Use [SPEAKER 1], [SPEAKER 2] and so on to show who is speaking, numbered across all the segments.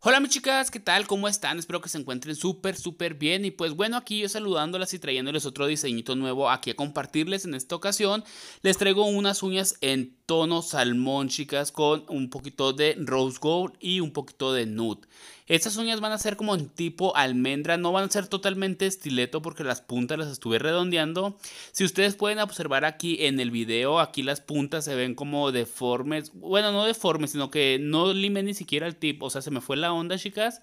[SPEAKER 1] Hola mis chicas, ¿qué tal? ¿Cómo están? Espero que se encuentren súper, súper bien. Y pues bueno, aquí yo saludándolas y trayéndoles otro diseñito nuevo aquí a compartirles. En esta ocasión les traigo unas uñas en tono salmón, chicas, con un poquito de rose gold y un poquito de nude. Estas uñas van a ser como en tipo almendra, no van a ser totalmente estileto porque las puntas las estuve redondeando. Si ustedes pueden observar aquí en el video, aquí las puntas se ven como deformes, bueno, no deformes, sino que no limé ni siquiera el tip, o sea, se me fue la onda, chicas.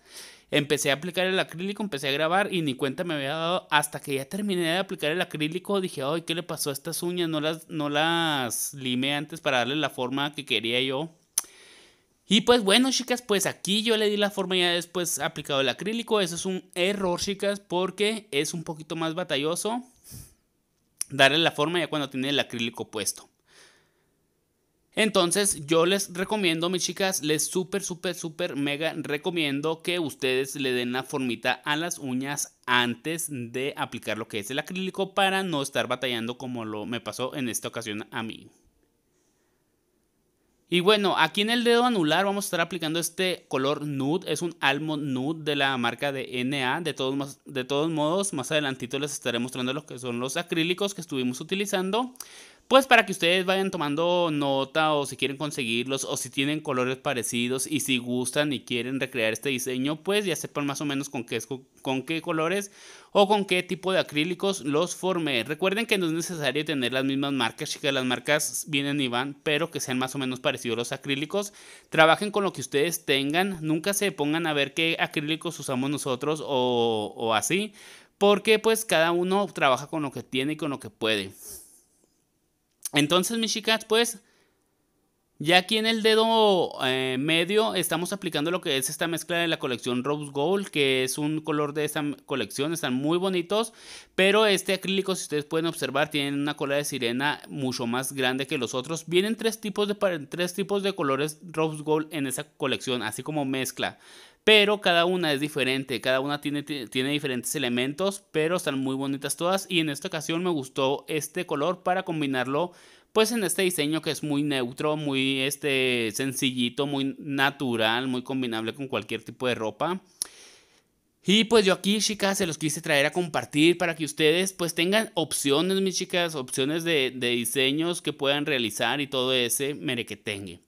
[SPEAKER 1] Empecé a aplicar el acrílico, empecé a grabar y ni cuenta me había dado hasta que ya terminé de aplicar el acrílico. Dije, ay, ¿qué le pasó a estas uñas? No las, no las limé antes para darle la forma que quería yo. Y pues bueno, chicas, pues aquí yo le di la forma ya después aplicado el acrílico. Eso es un error, chicas, porque es un poquito más batalloso darle la forma ya cuando tiene el acrílico puesto. Entonces yo les recomiendo, mis chicas, les súper, súper, súper, mega recomiendo que ustedes le den la formita a las uñas antes de aplicar lo que es el acrílico para no estar batallando como lo me pasó en esta ocasión a mí. Y bueno, aquí en el dedo anular vamos a estar aplicando este color nude, es un almond nude de la marca de NA, de todos, modos más adelantito les estaré mostrando lo que son los acrílicos que estuvimos utilizando pues para que ustedes vayan tomando nota o si quieren conseguirlos o si tienen colores parecidos y si gustan y quieren recrear este diseño, pues ya sepan más o menos con qué, con qué colores o con qué tipo de acrílicos los formé. Recuerden que no es necesario tener las mismas marcas, chicas, las marcas vienen y van, pero que sean más o menos parecidos los acrílicos. Trabajen con lo que ustedes tengan, nunca se pongan a ver qué acrílicos usamos nosotros o, o así, porque pues cada uno trabaja con lo que tiene y con lo que puede. Entonces, mis chicas, pues ya aquí en el dedo eh, medio estamos aplicando lo que es esta mezcla de la colección Rose Gold, que es un color de esta colección, están muy bonitos, pero este acrílico, si ustedes pueden observar, tiene una cola de sirena mucho más grande que los otros. Vienen tres tipos de, tres tipos de colores Rose Gold en esa colección, así como mezcla pero cada una es diferente, cada una tiene, tiene, diferentes elementos, pero están muy bonitas todas y en esta ocasión me gustó este color para combinarlo pues en este diseño que es muy neutro, muy este, sencillito, muy natural, muy combinable con cualquier tipo de ropa. Y pues yo aquí, chicas, se los quise traer a compartir para que ustedes pues tengan opciones, mis chicas, opciones de, diseños que puedan realizar y todo ese merequetengue.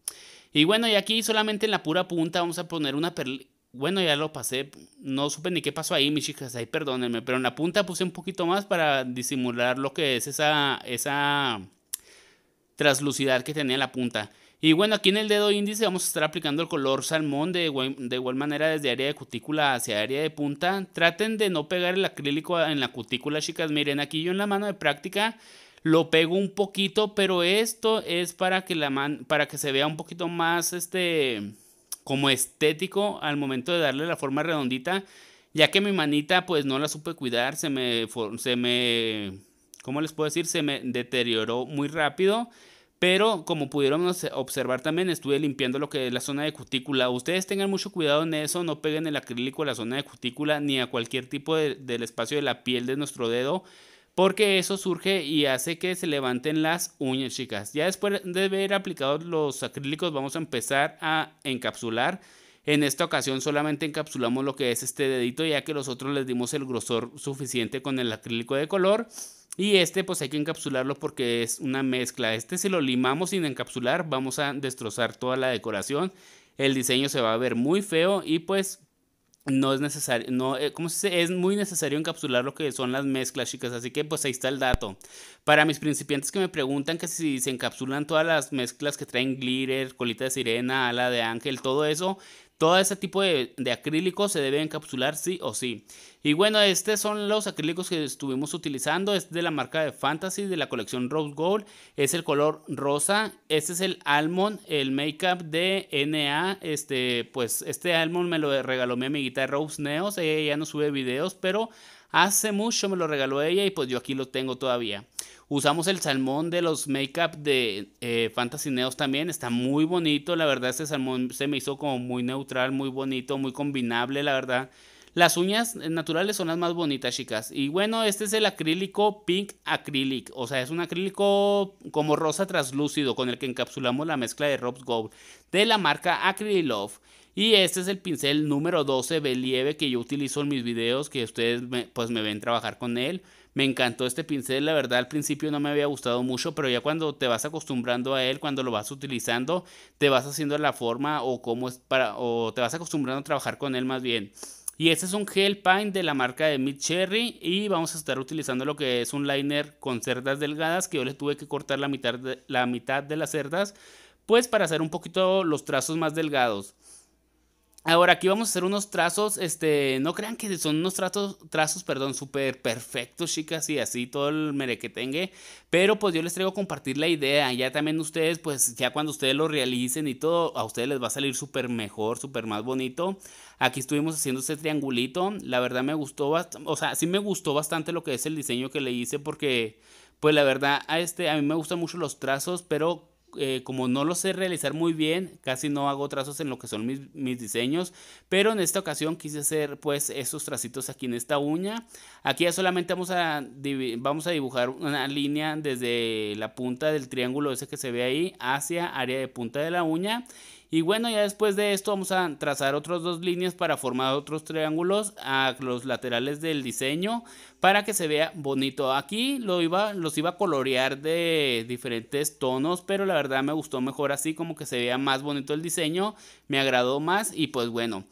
[SPEAKER 1] Y bueno, y aquí solamente en la pura punta vamos a poner una perla. Bueno, ya lo pasé, no supe ni qué pasó ahí, mis chicas, ahí perdónenme, pero en la punta puse un poquito más para disimular lo que es esa, esa traslucidad que tenía la punta. Y bueno, aquí en el dedo índice vamos a estar aplicando el color salmón de, de, igual manera desde área de cutícula hacia área de punta. Traten de no pegar el acrílico en la cutícula, chicas. Miren, aquí yo en la mano de práctica lo pego un poquito, pero esto es para que, la mano para que se vea un poquito más este, como estético al momento de darle la forma redondita. Ya que mi manita pues no la supe cuidar, se me, se me ¿cómo les puedo decir? Se me deterioró muy rápido. Pero como pudieron observar también, estuve limpiando lo que es la zona de cutícula. Ustedes tengan mucho cuidado en eso, no peguen el acrílico a la zona de cutícula ni a cualquier tipo del espacio de la piel de nuestro dedo, porque eso surge y hace que se levanten las uñas, chicas. Ya después de haber aplicado los acrílicos, vamos a empezar a encapsular. En esta ocasión solamente encapsulamos lo que es este dedito, ya que los otros les dimos el grosor suficiente con el acrílico de color. Y este pues hay que encapsularlo porque es una mezcla. Este si lo limamos sin encapsular vamos a destrozar toda la decoración. El diseño se va a ver muy feo y pues no es necesario, no, eh, ¿cómo se Es muy necesario encapsular lo que son las mezclas, chicas. Así que pues ahí está el dato. Para mis principiantes que me preguntan que si se encapsulan todas las mezclas que traen glitter, colita de sirena, ala de ángel, todo eso, todo ese tipo de, de acrílicos se debe encapsular sí o sí. Y bueno, estos son los acrílicos que estuvimos utilizando. Es de la marca de Fantasy, de la colección Rose Gold. Es el color rosa. Este es el Almond, el Makeup de NA. Este, pues este Almond me lo regaló mi amiguita Rose Neos. Ella ya no sube videos, pero Hace mucho me lo regaló ella y pues yo aquí lo tengo todavía. Usamos el salmón de los make-up de Fantasineos eh, Fantasy Neos también. Está muy bonito. La verdad, este salmón se me hizo como muy neutral, muy bonito, muy combinable, la verdad. Las uñas naturales son las más bonitas, chicas. Y bueno, este es el acrílico Pink Acrylic. O sea, es un acrílico como rosa translúcido con el que encapsulamos la mezcla de Rob's Gold de la marca Love. Y este es el pincel número 12 Believe que yo utilizo en mis videos, que ustedes me, pues me ven trabajar con él. Me encantó este pincel, la verdad al principio no me había gustado mucho, pero ya cuando te vas acostumbrando a él, cuando lo vas utilizando, te vas haciendo la forma o cómo es para o te vas acostumbrando a trabajar con él más bien. Y este es un gel paint de la marca de Mid Cherry y vamos a estar utilizando lo que es un liner con cerdas delgadas que yo le tuve que cortar la mitad de, la mitad de las cerdas pues para hacer un poquito los trazos más delgados. Ahora aquí vamos a hacer unos trazos, este, no crean que son unos trazos, trazos perdón, súper perfectos, chicas, y así todo el mere que tenga, pero pues yo les traigo a compartir la idea, ya también ustedes, pues ya cuando ustedes lo realicen y todo, a ustedes les va a salir súper mejor, súper más bonito. Aquí estuvimos haciendo este triangulito, la verdad me gustó, o sea, sí me gustó bastante lo que es el diseño que le hice porque, pues la verdad, a, este, a mí me gustan mucho los trazos, pero eh, como no lo sé realizar muy bien, casi no hago trazos en lo que son mis, diseños, pero en esta ocasión quise hacer pues esos tracitos aquí en esta uña. Aquí ya solamente vamos a, vamos a dibujar una línea desde la punta del triángulo ese que se ve ahí hacia área de punta de la uña y bueno, ya después de esto vamos a trazar otras dos líneas para formar otros triángulos a los laterales del diseño para que se vea bonito. Aquí lo iba, los iba a colorear de diferentes tonos, pero la verdad me gustó mejor así como que se vea más bonito el diseño, me agradó más y pues bueno.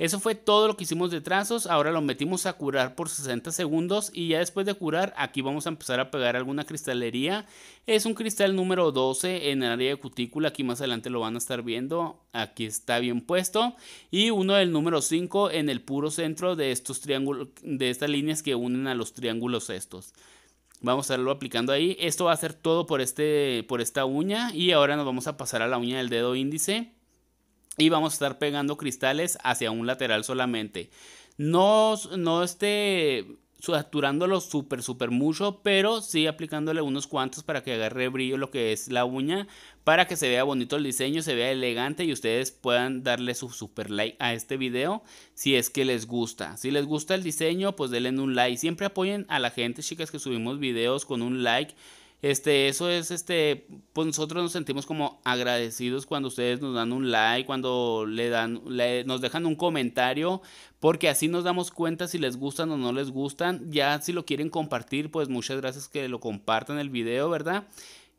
[SPEAKER 1] Eso fue todo lo que hicimos de trazos, ahora lo metimos a curar por 60 segundos y ya después de curar aquí vamos a empezar a pegar alguna cristalería. Es un cristal número 12 en el área de cutícula, aquí más adelante lo van a estar viendo, aquí está bien puesto. Y uno del número 5 en el puro centro de estos triángulos, de estas líneas que unen a los triángulos estos. Vamos a estarlo aplicando ahí. Esto va a ser todo por, este, por esta uña y ahora nos vamos a pasar a la uña del dedo índice y vamos a estar pegando cristales hacia un lateral solamente. No, no esté saturándolo súper, súper mucho, pero sí aplicándole unos cuantos para que agarre brillo lo que es la uña, para que se vea bonito el diseño, se vea elegante y ustedes puedan darle su super like a este video si es que les gusta. Si les gusta el diseño, pues denle un like. Siempre apoyen a la gente, chicas, que subimos videos con un like este, eso es, este, pues nosotros nos sentimos como agradecidos cuando ustedes nos dan un like, cuando le dan, nos dejan un comentario, porque así nos damos cuenta si les gustan o no les gustan. Ya si lo quieren compartir, pues muchas gracias que lo compartan el video, ¿verdad?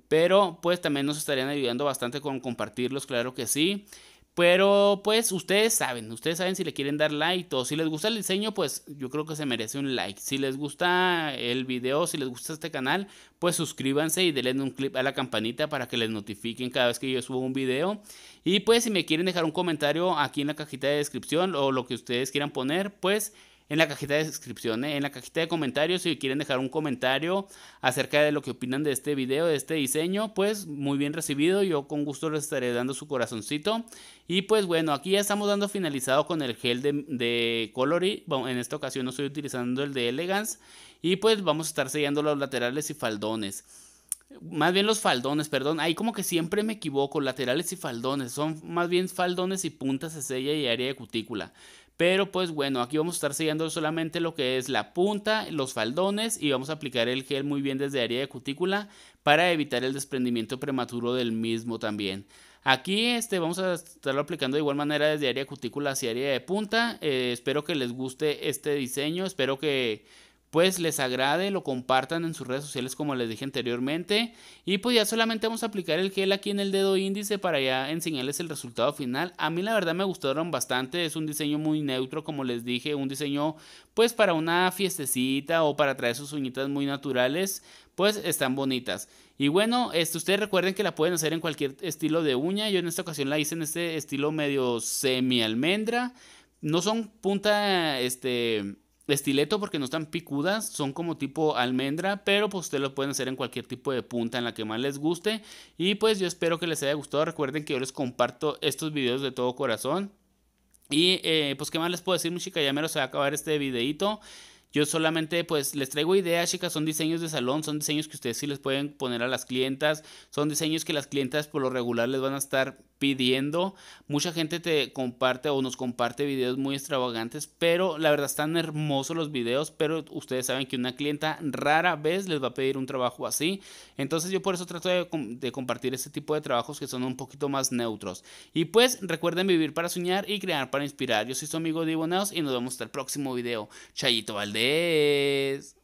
[SPEAKER 1] Pero pues también nos estarían ayudando bastante con compartirlos, claro que sí. Pero pues ustedes saben, ustedes saben si le quieren dar like o si les gusta el diseño, pues yo creo que se merece un like. Si les gusta el video, si les gusta este canal, pues suscríbanse y denle un clip a la campanita para que les notifiquen cada vez que yo subo un video. Y pues si me quieren dejar un comentario aquí en la cajita de descripción o lo que ustedes quieran poner, pues en la cajita de descripción, eh, en la cajita de comentarios. Si quieren dejar un comentario acerca de lo que opinan de este video, de este diseño, pues muy bien recibido. Yo con gusto les estaré dando su corazoncito. Y pues bueno, aquí ya estamos dando finalizado con el gel de, de Colory. en esta ocasión no estoy utilizando el de Elegance. Y pues vamos a estar sellando los laterales y faldones. Más bien los faldones, perdón. Ahí como que siempre me equivoco. Laterales y faldones. Son más bien faldones y puntas de sella y área de cutícula. Pero pues bueno, aquí vamos a estar sellando solamente lo que es la punta, los faldones y vamos a aplicar el gel muy bien desde área de cutícula para evitar el desprendimiento prematuro del mismo también. Aquí este, vamos a estarlo aplicando de igual manera desde área de cutícula hacia área de punta. Eh, espero que les guste este diseño, espero que pues les agrade, lo compartan en sus redes sociales como les dije anteriormente. Y pues ya solamente vamos a aplicar el gel aquí en el dedo índice para ya enseñarles el resultado final. A mí la verdad me gustaron bastante, es un diseño muy neutro como les dije, un diseño pues para una fiestecita o para traer sus uñitas muy naturales, pues están bonitas. Y bueno, este, ustedes recuerden que la pueden hacer en cualquier estilo de uña, yo en esta ocasión la hice en este estilo medio semi almendra. No son punta, este, estileto porque no están picudas, son como tipo almendra, pero pues ustedes lo pueden hacer en cualquier tipo de punta en la que más les guste. Y pues yo espero que les haya gustado, recuerden que yo les comparto estos videos de todo corazón. Y eh, pues qué más les puedo decir, mi chica, ya me se va a acabar este videito. Yo solamente pues les traigo ideas, chicas, son diseños de salón, son diseños que ustedes sí les pueden poner a las clientas, son diseños que las clientas por lo regular les van a estar pidiendo. Mucha gente te comparte o nos comparte videos muy extravagantes, pero la verdad están hermosos los videos, pero ustedes saben que una clienta rara vez les va a pedir un trabajo así. Entonces yo por eso trato de, compartir este tipo de trabajos que son un poquito más neutros. Y pues recuerden vivir para soñar y crear para inspirar. Yo soy su amigo Neos y nos vemos hasta el próximo video. Chayito Valdés.